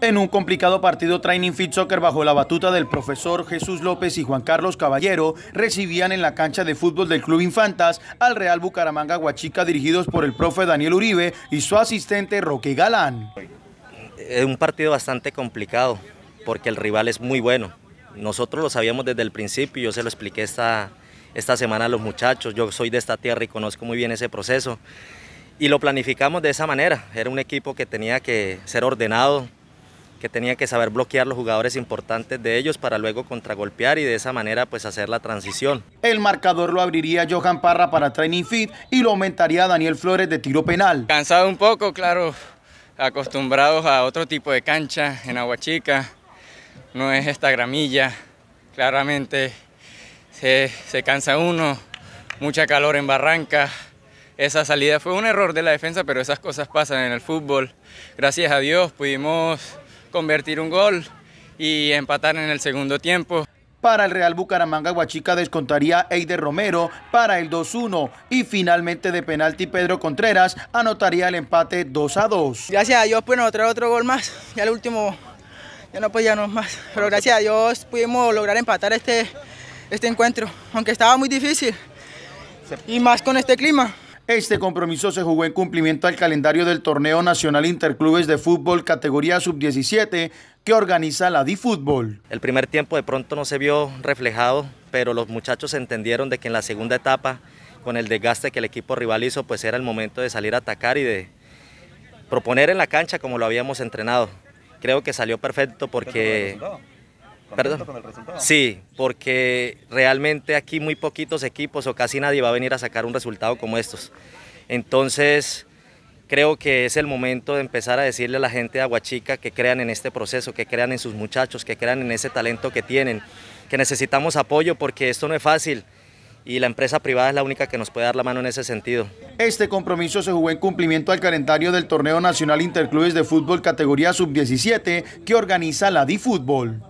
En un complicado partido, Training Fit Soccer bajo la batuta del profesor Jesús López y Juan Carlos Caballero recibían en la cancha de fútbol del Club Infantas al Real Bucaramanga Huachica dirigidos por el profe Daniel Uribe y su asistente Roque Galán. Es un partido bastante complicado porque el rival es muy bueno. Nosotros lo sabíamos desde el principio, yo se lo expliqué esta, esta semana a los muchachos, yo soy de esta tierra y conozco muy bien ese proceso. Y lo planificamos de esa manera, era un equipo que tenía que ser ordenado, que tenía que saber bloquear los jugadores importantes de ellos para luego contragolpear y de esa manera pues hacer la transición. El marcador lo abriría Johan Parra para Training Fit y lo aumentaría Daniel Flores de tiro penal. Cansado un poco, claro, acostumbrados a otro tipo de cancha en Aguachica, no es esta gramilla, claramente se, se cansa uno, mucha calor en Barranca, esa salida fue un error de la defensa, pero esas cosas pasan en el fútbol. Gracias a Dios pudimos convertir un gol y empatar en el segundo tiempo. Para el Real Bucaramanga, Guachica descontaría Eider Romero para el 2-1 y finalmente de penalti Pedro Contreras anotaría el empate 2-2. Gracias a Dios pues anotar otro gol más, ya el último, ya no podíamos más, pero gracias a Dios pudimos lograr empatar este, este encuentro, aunque estaba muy difícil y más con este clima. Este compromiso se jugó en cumplimiento al calendario del Torneo Nacional Interclubes de Fútbol categoría sub-17 que organiza la DI Fútbol. El primer tiempo de pronto no se vio reflejado, pero los muchachos entendieron de que en la segunda etapa, con el desgaste que el equipo rival hizo, pues era el momento de salir a atacar y de proponer en la cancha como lo habíamos entrenado. Creo que salió perfecto porque... ¿Perdón? Sí, porque realmente aquí muy poquitos equipos o casi nadie va a venir a sacar un resultado como estos. Entonces, creo que es el momento de empezar a decirle a la gente de Aguachica que crean en este proceso, que crean en sus muchachos, que crean en ese talento que tienen, que necesitamos apoyo porque esto no es fácil y la empresa privada es la única que nos puede dar la mano en ese sentido. Este compromiso se jugó en cumplimiento al calendario del Torneo Nacional Interclubes de Fútbol categoría Sub-17 que organiza la DiFútbol.